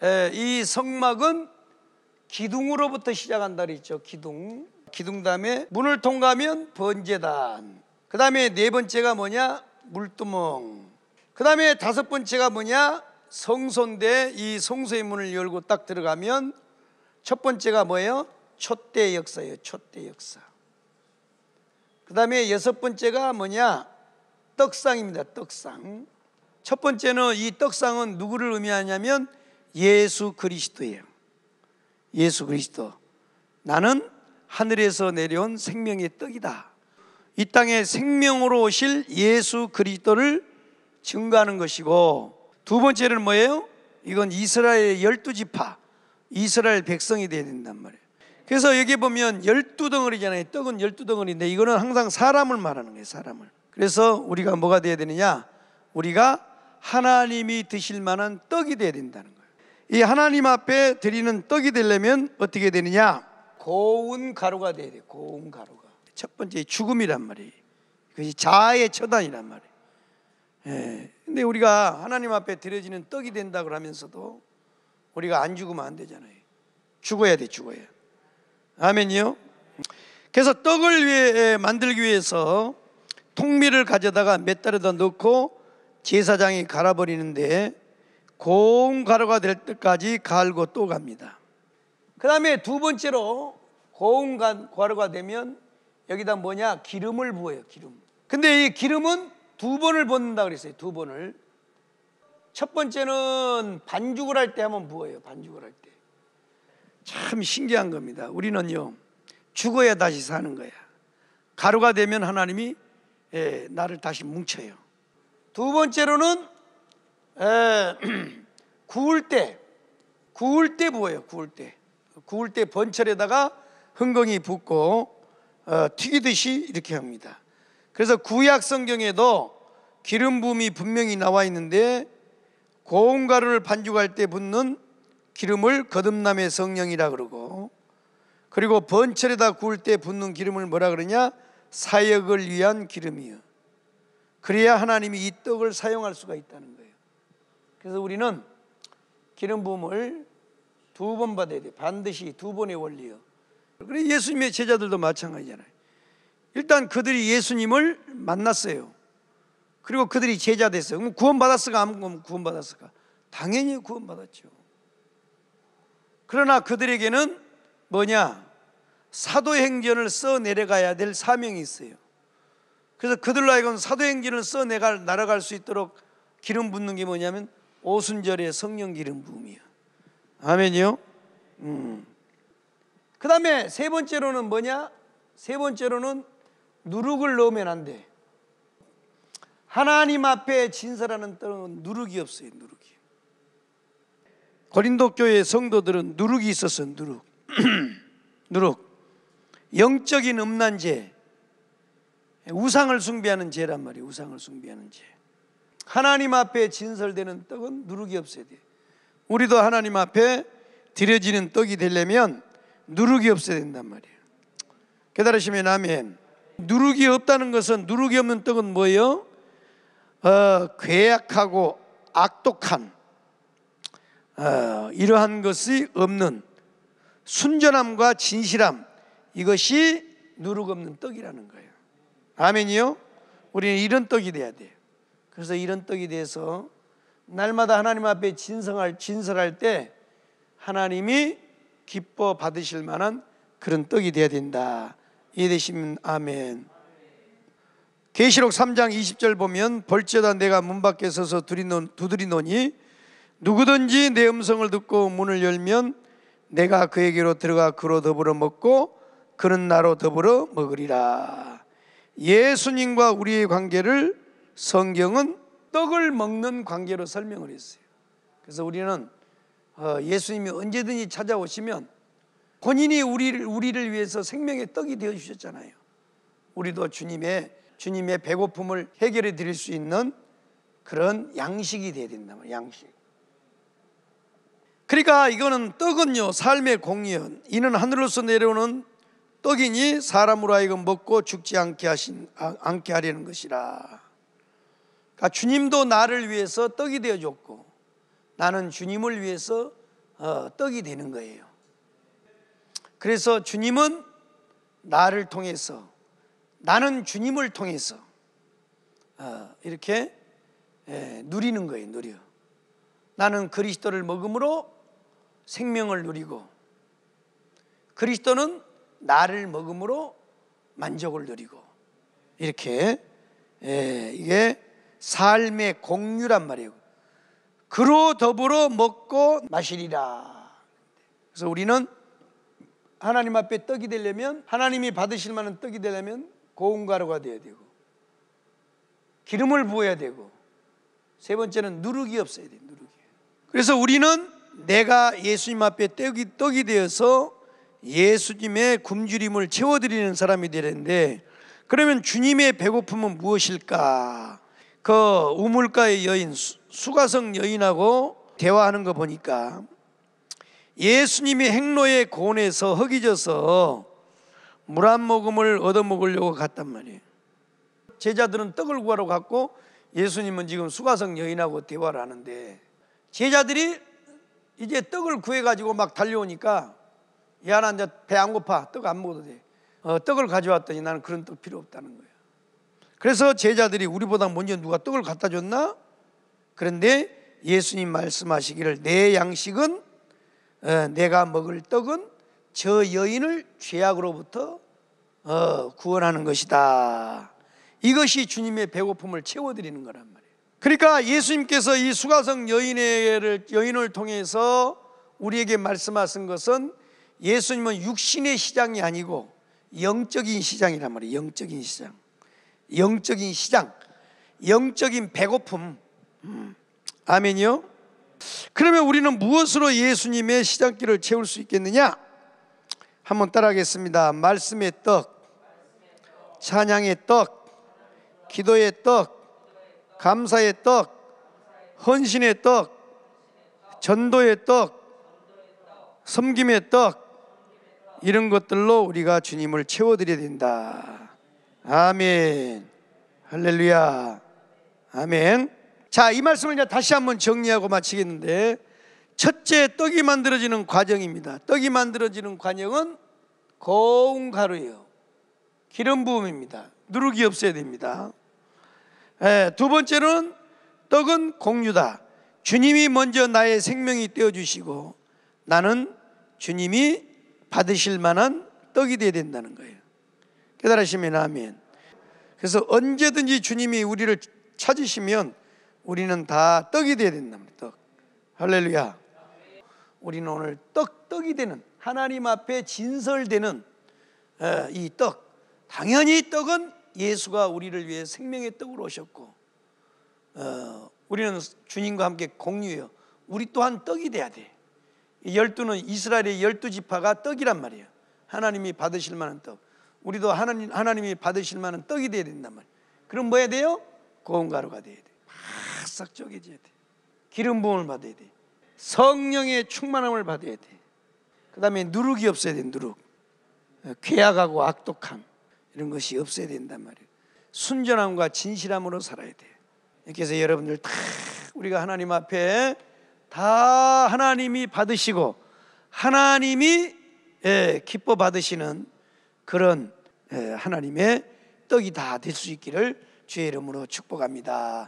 예, 이 성막은 기둥으로부터 시작한다 그랬죠. 기둥. 기둥 다음에 문을 통과하면 번제단. 그 다음에 네 번째가 뭐냐? 물두멍. 그 다음에 다섯 번째가 뭐냐? 성소인데 이 성소의 문을 열고 딱 들어가면 첫 번째가 뭐예요? 촛대 역사예요. 촛대 역사. 그 다음에 여섯 번째가 뭐냐? 떡상입니다. 떡상. 첫 번째는 이 떡상은 누구를 의미하냐면 예수 그리스도예요. 예수 그리스도. 나는 하늘에서 내려온 생명의 떡이다. 이 땅에 생명으로 오실 예수 그리스도를 증거하는 것이고 두 번째는 뭐예요? 이건 이스라엘의 열두 지파, 이스라엘 백성이 되어야 된단 말이에요. 그래서 여기 보면 열두 덩어리잖아요. 떡은 열두 덩어리인데 이거는 항상 사람을 말하는 거예요. 사람을. 그래서 우리가 뭐가 돼야 되느냐? 우리가 하나님이 드실 만한 떡이 돼야 된다는 거예요. 이 하나님 앞에 드리는 떡이 되려면 어떻게 되느냐? 고운 가루가 돼야 돼. 고운 가루가. 첫 번째 죽음이란 말이에요. 그것이 자아의 처단이란 말이에요. 예. 근데 우리가 하나님 앞에 드려지는 떡이 된다고 하면서도 우리가 안 죽으면 안 되잖아요. 죽어야 돼, 죽어야. 아멘이요. 그래서 떡을 위해 예, 만들기 위해서 통밀을 가져다가 몇 달에다 넣고 제사장이 갈아버리는데 고운 가루가 될 때까지 갈고 또 갑니다. 그 다음에 두 번째로 고운 가루가 되면 여기다 뭐냐 기름을 부어요 기름. 근데 이 기름은 두 번을 붓는다 그랬어요 두 번을. 첫 번째는 반죽을 할때 한번 부어요 반죽을 할 때. 참 신기한 겁니다. 우리는요 죽어야 다시 사는 거야. 가루가 되면 하나님이 예, 나를 다시 뭉쳐요. 두 번째로는 구울 때 구울 때 뭐예요? 구울 때 구울 때 번철에다가 흥건이 붓고 어, 튀기듯이 이렇게 합니다. 그래서 구약 성경에도 기름 부음이 분명히 나와 있는데 고운 가루를 반죽할 때 붓는 기름을 거듭남의 성령이라 그러고 그리고 번철에다 구울 때 붓는 기름을 뭐라 그러냐? 사역을 위한 기름이요. 그래야 하나님이 이 떡을 사용할 수가 있다는 거예요. 그래서 우리는 기름 부음을 두 번 받아야 돼. 반드시 두 번의 원리요. 그래 예수님의 제자들도 마찬가지잖아요. 일단 그들이 예수님을 만났어요. 그리고 그들이 제자 됐어요. 그럼 구원 받았을까 안 구원 받았을까? 당연히 구원 받았죠. 그러나 그들에게는 뭐냐? 사도행전을 써 내려가야 될 사명이 있어요. 그래서 그들로 하여금 사도행전을 써 내가 날아갈 수 있도록 기름 붓는 게 뭐냐면 오순절에 성령 기름 부음이야. 아멘요. 음. 그다음에 세 번째로는 뭐냐? 세 번째로는 누룩을 넣으면 안 돼. 하나님 앞에 진설하는 땅은 누룩이 없어요. 누룩이. 고린도 교회 성도들은 누룩이 있었어. 누룩. 누룩. 영적인 음란죄. 우상을 숭배하는 죄란 말이에요. 우상을 숭배하는 죄. 하나님 앞에 진설되는 떡은 누룩이 없어야 돼. 우리도 하나님 앞에 드려지는 떡이 되려면 누룩이 없어야 된단 말이에요. 깨달으시면 아멘. 누룩이 없다는 것은 누룩이 없는 떡은 뭐예요? 어, 괴악하고 악독한 어, 이러한 것이 없는 순전함과 진실함 이것이 누룩 없는 떡이라는 거예요. 아멘이요. 우리는 이런 떡이 돼야 돼요. 그래서 이런 떡에 대해서 날마다 하나님 앞에 진성할 진설할 때 하나님이 기뻐 받으실 만한 그런 떡이 돼야 된다. 이해되시면 아멘. 계시록 3장 20절 보면 벌제다 내가 문 밖에 서서 두드리노니 누구든지 내 음성을 듣고 문을 열면 내가 그에게로 들어가 그로 더불어 먹고 그는 나로 더불어 먹으리라. 예수님과 우리의 관계를 성경은 떡을 먹는 관계로 설명을 했어요. 그래서 우리는 어, 예수님이 언제든지 찾아오시면 본인이 우리를, 우리를 위해서 생명의 떡이 되어 주셨잖아요. 우리도 주님의 주님의 배고픔을 해결해 드릴 수 있는 그런 양식이 되어야 된다 말 양식. 그러니까 이거는 떡은요 삶의 공연 이는 하늘로서 내려오는 떡이니 사람으로 하여금 먹고 죽지 않게 하신 아, 않게 하려는 것이라. 그러니까 주님도 나를 위해서 떡이 되어줬고 나는 주님을 위해서 어, 떡이 되는 거예요. 그래서 주님은 나를 통해서 나는 주님을 통해서 어, 이렇게 예, 누리는 거예요. 누려. 나는 그리스도를 먹음으로 생명을 누리고 그리스도는 나를 먹음으로 만족을 누리고 이렇게 예, 이게 삶의 공유란 말이에요. 그로 더불어 먹고 마시리라. 그래서 우리는 하나님 앞에 떡이 되려면 하나님이 받으실 만한 떡이 되려면 고운 가루가 돼야 되고 기름을 부어야 되고 세 번째는 누룩이 없어야 돼 누룩이. 그래서 우리는 내가 예수님 앞에 떡이, 떡이 되어서 예수님의 굶주림을 채워드리는 사람이 되는데 그러면 주님의 배고픔은 무엇일까? 그 우물가의 여인 수가성 여인하고 대화하는 거 보니까 예수님이 행로의 곤에서 허기져서 물 한 모금을 얻어먹으려고 갔단 말이에요. 제자들은 떡을 구하러 갔고 예수님은 지금 수가성 여인하고 대화를 하는데 제자들이 이제 떡을 구해가지고 막 달려오니까 야, 나 이제 배 안 고파. 떡 안 먹어도 돼. 어, 떡을 가져왔더니 나는 그런 떡 필요 없다는 거예요. 그래서 제자들이 우리보다 먼저 누가 떡을 갖다 줬나? 그런데 예수님 말씀하시기를 내 양식은 어, 내가 먹을 떡은 저 여인을 죄악으로부터 어, 구원하는 것이다. 이것이 주님의 배고픔을 채워드리는 거란 말이에요. 그러니까 예수님께서 이 수가성 여인을, 여인을 통해서 우리에게 말씀하신 것은 예수님은 육신의 시장이 아니고 영적인 시장이란 말이에요. 영적인 시장. 영적인 시장, 영적인 배고픔. 아멘이요. 그러면 우리는 무엇으로 예수님의 시장길을 채울 수 있겠느냐? 한번 따라하겠습니다. 말씀의 떡, 찬양의 떡, 기도의 떡, 감사의 떡, 헌신의 떡, 전도의 떡, 섬김의 떡, 이런 것들로 우리가 주님을 채워드려야 된다. 아멘. 할렐루야. 아멘. 자, 이 말씀을 이제 다시 한 번 정리하고 마치겠는데, 첫째 떡이 만들어지는 과정입니다. 떡이 만들어지는 과정은 고운 가루예요. 기름 부음입니다. 누룩이 없어야 됩니다. 예, 두 번째는 떡은 공유다. 주님이 먼저 나의 생명이 떼어주시고 나는 주님이 받으실 만한 떡이 되어야 된다는 거예요. 깨달으시면 아멘. 그래서 언제든지 주님이 우리를 찾으시면 우리는 다 떡이 되어야 된답니다. 떡. 할렐루야. 우리는 오늘 떡, 떡이 되는 하나님 앞에 진설되는 어, 이 떡. 당연히 떡은 예수가 우리를 위해 생명의 떡으로 오셨고 어, 우리는 주님과 함께 공유해요. 우리 또한 떡이 돼야 돼. 열두는 이스라엘의 열두 지파가 떡이란 말이에요. 하나님이 받으실 만한 떡. 우리도 하나님, 하나님이 받으실 만한 떡이 돼야 된단 말이에요. 그럼 뭐 해야 돼요? 고운가루가 돼야 돼. 막싹 쪼개져야 돼. 기름 부음을 받아야 돼. 성령의 충만함을 받아야 돼. 그 다음에 누룩이 없어야 돼, 누룩. 괴악하고 어, 악독함. 이런 것이 없어야 된단 말이에요. 순전함과 진실함으로 살아야 돼. 이렇게 해서 여러분들 다 우리가 하나님 앞에 다 하나님이 받으시고 하나님이 예, 기뻐 받으시는 그런 예, 하나님의 떡이 다 될 수 있기를 주의 이름으로 축복합니다.